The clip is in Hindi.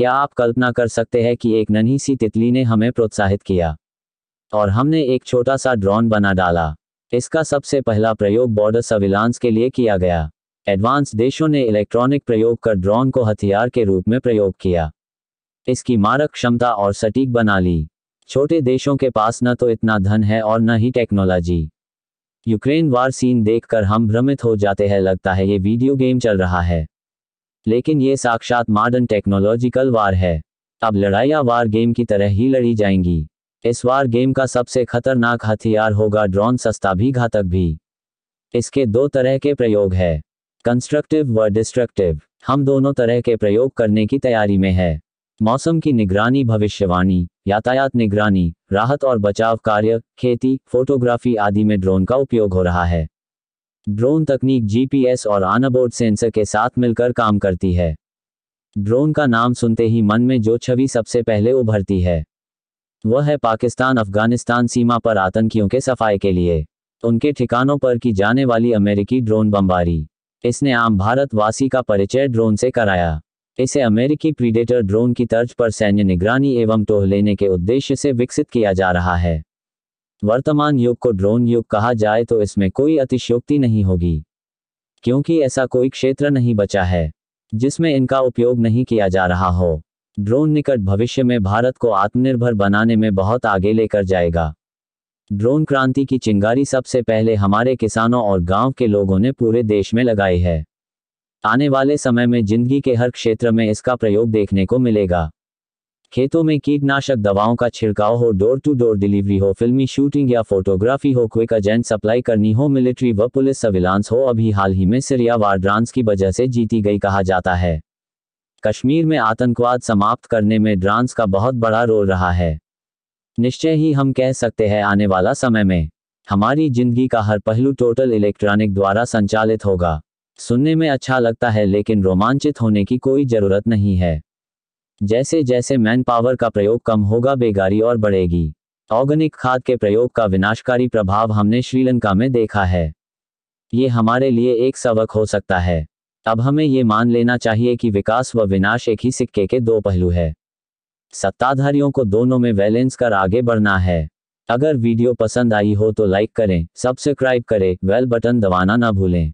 क्या आप कल्पना कर सकते हैं कि एक नन्ही सी तितली ने हमें प्रोत्साहित किया और हमने एक छोटा सा ड्रोन बना डाला इसका सबसे पहला प्रयोग बॉर्डर सर्विलांस के लिए किया गया एडवांस देशों ने इलेक्ट्रॉनिक प्रयोग कर ड्रोन को हथियार के रूप में प्रयोग किया इसकी मारक क्षमता और सटीक बना ली छोटे देशों के पास न तो इतना धन है और न ही टेक्नोलॉजी यूक्रेन वार सीन देखकर हम भ्रमित हो जाते हैं लगता है ये वीडियो गेम चल रहा है लेकिन ये साक्षात मॉडर्न टेक्नोलॉजिकल वार है अब लड़ाइयाँ वार गेम की तरह ही लड़ी जाएंगी इस वार गेम का सबसे खतरनाक हथियार होगा ड्रोन सस्ता भी घातक भी इसके दो तरह के प्रयोग है कंस्ट्रक्टिव व डिस्ट्रक्टिव हम दोनों तरह के प्रयोग करने की तैयारी में है मौसम की निगरानी भविष्यवाणी यातायात निगरानी राहत और बचाव कार्य खेती फोटोग्राफी आदि में ड्रोन का उपयोग हो रहा है ड्रोन तकनीक जीपीएस और आनाबोर्ड सेंसर के साथ मिलकर काम करती है ड्रोन का नाम सुनते ही मन में जो छवि सबसे पहले उभरती है वह है पाकिस्तान अफगानिस्तान सीमा पर आतंकियों के सफाए के लिए उनके ठिकानों पर की जाने वाली अमेरिकी ड्रोन बमबारी इसने आम भारतवासी का परिचय ड्रोन से कराया इसे अमेरिकी प्रीडेटर ड्रोन की तर्ज पर सैन्य निगरानी एवं टोह लेने के उद्देश्य से विकसित किया जा रहा है वर्तमान युग को ड्रोन युग कहा जाए तो इसमें कोई अतिशयोक्ति नहीं होगी क्योंकि ऐसा कोई क्षेत्र नहीं बचा है जिसमें इनका उपयोग नहीं किया जा रहा हो ड्रोन निकट भविष्य में भारत को आत्मनिर्भर बनाने में बहुत आगे लेकर जाएगा ड्रोन क्रांति की चिंगारी सबसे पहले हमारे किसानों और गांव के लोगों ने पूरे देश में लगाई है आने वाले समय में जिंदगी के हर क्षेत्र में इसका प्रयोग देखने को मिलेगा खेतों में कीटनाशक दवाओं का छिड़काव हो डोर टू डोर डिलीवरी हो फिल्मी शूटिंग या फोटोग्राफी हो क्विक एजेंट सप्लाई करनी हो मिलिट्री व पुलिस सर्विलांस हो अभी हाल ही में सीरिया वार की वजह से जीती गई कहा जाता है कश्मीर में आतंकवाद समाप्त करने में ड्रांस का बहुत बड़ा रोल रहा है निश्चय ही हम कह सकते हैं आने वाला समय में हमारी जिंदगी का हर पहलू टोटल इलेक्ट्रॉनिक द्वारा संचालित होगा सुनने में अच्छा लगता है लेकिन रोमांचित होने की कोई जरूरत नहीं है जैसे जैसे मैन पावर का प्रयोग कम होगा बेगारी और बढ़ेगी ऑर्गेनिक खाद के प्रयोग का विनाशकारी प्रभाव हमने श्रीलंका में देखा है ये हमारे लिए एक सबक हो सकता है अब हमें ये मान लेना चाहिए कि विकास व विनाश एक ही सिक्के के दो पहलू है सत्ताधारियों को दोनों में बैलेंस कर आगे बढ़ना है अगर वीडियो पसंद आई हो तो लाइक करें सब्सक्राइब करें वेल बटन दबाना ना भूलें